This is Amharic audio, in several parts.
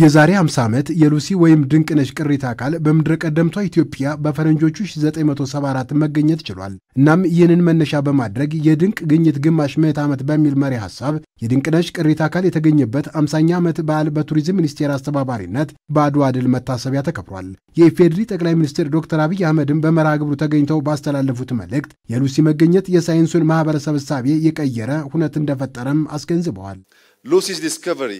የዛሬ 50 ዓመት የሉሲ ወይም ድንቅነሽ ቅሪት አካል በምድረ ቀደምቷ ኢትዮጵያ በፈረንጆቹ 1974 መገኘት ችሏል። እናም ይህንን መነሻ በማድረግ የድንቅ ግኝት ግማሽ መት ዓመት በሚል መሪ ሐሳብ የድንቅነሽ ቅሪት አካል የተገኘበት 50ኛ ዓመት በዓል በቱሪዝም ሚኒስቴር አስተባባሪነት በአድዋ ድል መታሰቢያ ተከብሯል። የኢፌዴሪ ጠቅላይ ሚኒስትር ዶክተር አብይ አህመድም በመርሃ ግብሩ ተገኝተው ባስተላለፉት መልእክት የሉሲ መገኘት የሳይንሱን ማኅበረሰብ እሳቤ የቀየረ ሁነት እንደፈጠረም አስገንዝበዋል። ሉሲስ ዲስከቨሪ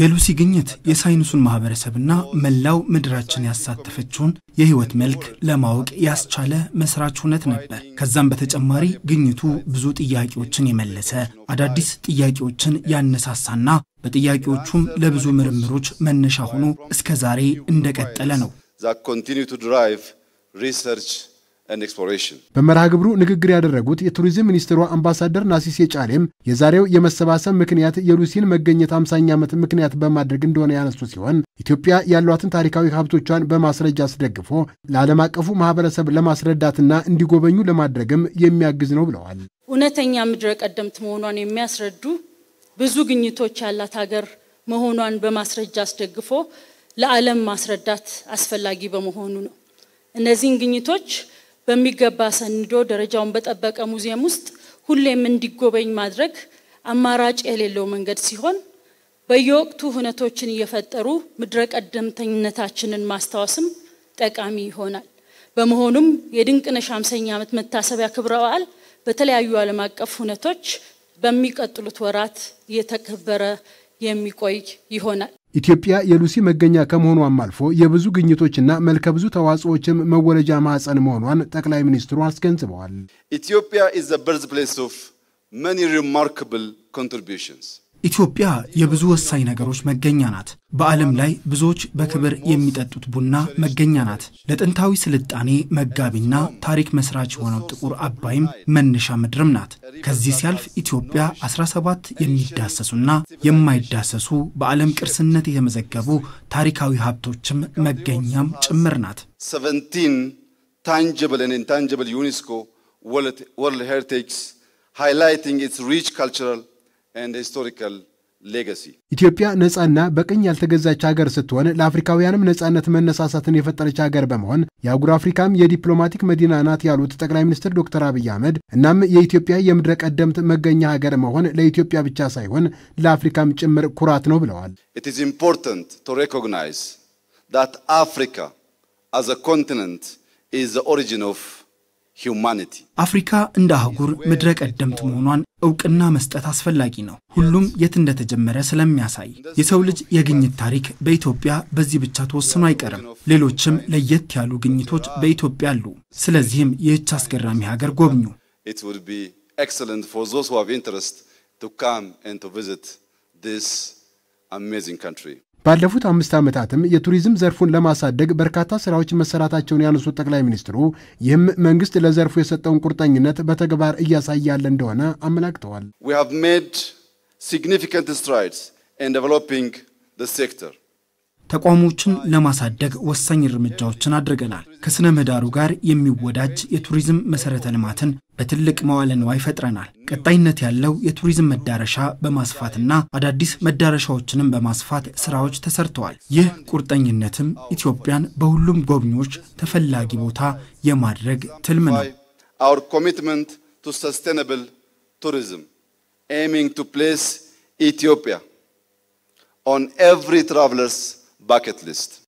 የሉሲ ግኝት የሳይንሱን ማህበረሰብና መላው ምድራችን ያሳተፈችውን የህይወት መልክ ለማወቅ ያስቻለ መስራች እውነት ነበር። ከዛም በተጨማሪ ግኝቱ ብዙ ጥያቄዎችን የመለሰ አዳዲስ ጥያቄዎችን ያነሳሳና በጥያቄዎቹም ለብዙ ምርምሮች መነሻ ሆኖ እስከ ዛሬ እንደቀጠለ ነው። በመርሃ ግብሩ ንግግር ያደረጉት የቱሪዝም ሚኒስትሯ አምባሳደር ናሲሴ ጫሌም የዛሬው የመሰባሰብ ምክንያት የሉሲን መገኘት 50 ዓመት ምክንያት በማድረግ እንደሆነ ያነሱ ሲሆን ኢትዮጵያ ያሏትን ታሪካዊ ሀብቶቿን በማስረጃ አስደግፎ ለዓለም አቀፉ ማህበረሰብ ለማስረዳትና እንዲጎበኙ ለማድረግም የሚያግዝ ነው ብለዋል። እውነተኛ ምድረ ቀደምት መሆኗን የሚያስረዱ ብዙ ግኝቶች ያላት ሀገር መሆኗን በማስረጃ አስደግፎ ለዓለም ማስረዳት አስፈላጊ በመሆኑ ነው። እነዚህን ግኝቶች በሚገባ ሰንዶ ደረጃውን በጠበቀ ሙዚየም ውስጥ ሁሌም እንዲጎበኝ ማድረግ አማራጭ የሌለው መንገድ ሲሆን በየወቅቱ ሁነቶችን እየፈጠሩ ምድረ ቀደምተኝነታችንን ማስታወስም ጠቃሚ ይሆናል። በመሆኑም የድንቅነሽ ሃምሳኛ ዓመት መታሰቢያ ክብረ በዓል በተለያዩ ዓለም አቀፍ ሁነቶች በሚቀጥሉት ወራት እየተከበረ የሚቆይ ይሆናል። ኢትዮጵያ የሉሲ መገኛ ከመሆኗም አልፎ የብዙ ግኝቶችና መልከ ብዙ ተዋጽኦችም መወለጃ ማዕፀን መሆኗን ጠቅላይ ሚኒስትሩ አስገንዝበዋል። ኢትዮጵያ ኢዝ ዘ በርዝ ፕሌስ ኦፍ መኒ ሪማርካብል ኮንትሪቢሽንስ ኢትዮጵያ የብዙ ወሳኝ ነገሮች መገኛ ናት። በዓለም ላይ ብዙዎች በክብር የሚጠጡት ቡና መገኛ ናት። ለጥንታዊ ስልጣኔ መጋቢና ታሪክ መስራች የሆነው ጥቁር አባይም መነሻ ምድርም ናት። ከዚህ ሲያልፍ ኢትዮጵያ 17 የሚዳሰሱና የማይዳሰሱ በዓለም ቅርስነት የተመዘገቡ ታሪካዊ ሀብቶችም መገኛም ጭምር ናት። 17 tangible and intangible UNESCO and historical legacy. ኢትዮጵያ ነጻና በቅኝ ያልተገዛች ሀገር ስትሆን ለአፍሪካውያንም ነጻነት መነሳሳትን የፈጠረች ሀገር በመሆን የአህጉር አፍሪካም የዲፕሎማቲክ መዲና ናት ያሉት ጠቅላይ ሚኒስትር ዶክተር አብይ አህመድ እናም የኢትዮጵያ የምድረ ቀደምት መገኛ ሀገር መሆን ለኢትዮጵያ ብቻ ሳይሆን ለአፍሪካም ጭምር ኩራት ነው ብለዋል። It is important to recognize that Africa as a continent is the origin of አፍሪካ እንደ አህጉር ምድረ ቀደምት መሆኗን እውቅና መስጠት አስፈላጊ ነው፣ ሁሉም የት እንደተጀመረ ስለሚያሳይ። የሰው ልጅ የግኝት ታሪክ በኢትዮጵያ በዚህ ብቻ ተወስኖ አይቀርም። ሌሎችም ለየት ያሉ ግኝቶች በኢትዮጵያ አሉ። ስለዚህም ይህች አስገራሚ ሀገር ጎብኙ። ባለፉት አምስት ዓመታትም የቱሪዝም ዘርፉን ለማሳደግ በርካታ ስራዎች መሰራታቸውን ያነሱት ጠቅላይ ሚኒስትሩ ይህም መንግስት ለዘርፉ የሰጠውን ቁርጠኝነት በተግባር እያሳያለ እንደሆነ አመላክተዋል። ተቋሞችን ለማሳደግ ወሳኝ እርምጃዎችን አድርገናል። ከሥነ ምህዳሩ ጋር የሚወዳጅ የቱሪዝም መሠረተ ልማትን በትልቅ መዋለ ንዋይ ይፈጥረናል። ቀጣይነት ያለው የቱሪዝም መዳረሻ በማስፋትና አዳዲስ መዳረሻዎችንም በማስፋት ስራዎች ተሰርተዋል። ይህ ቁርጠኝነትም ኢትዮጵያን በሁሉም ጎብኚዎች ተፈላጊ ቦታ የማድረግ ትልም ነው። Our commitment to sustainable tourism, aiming to place Ethiopia on every traveler's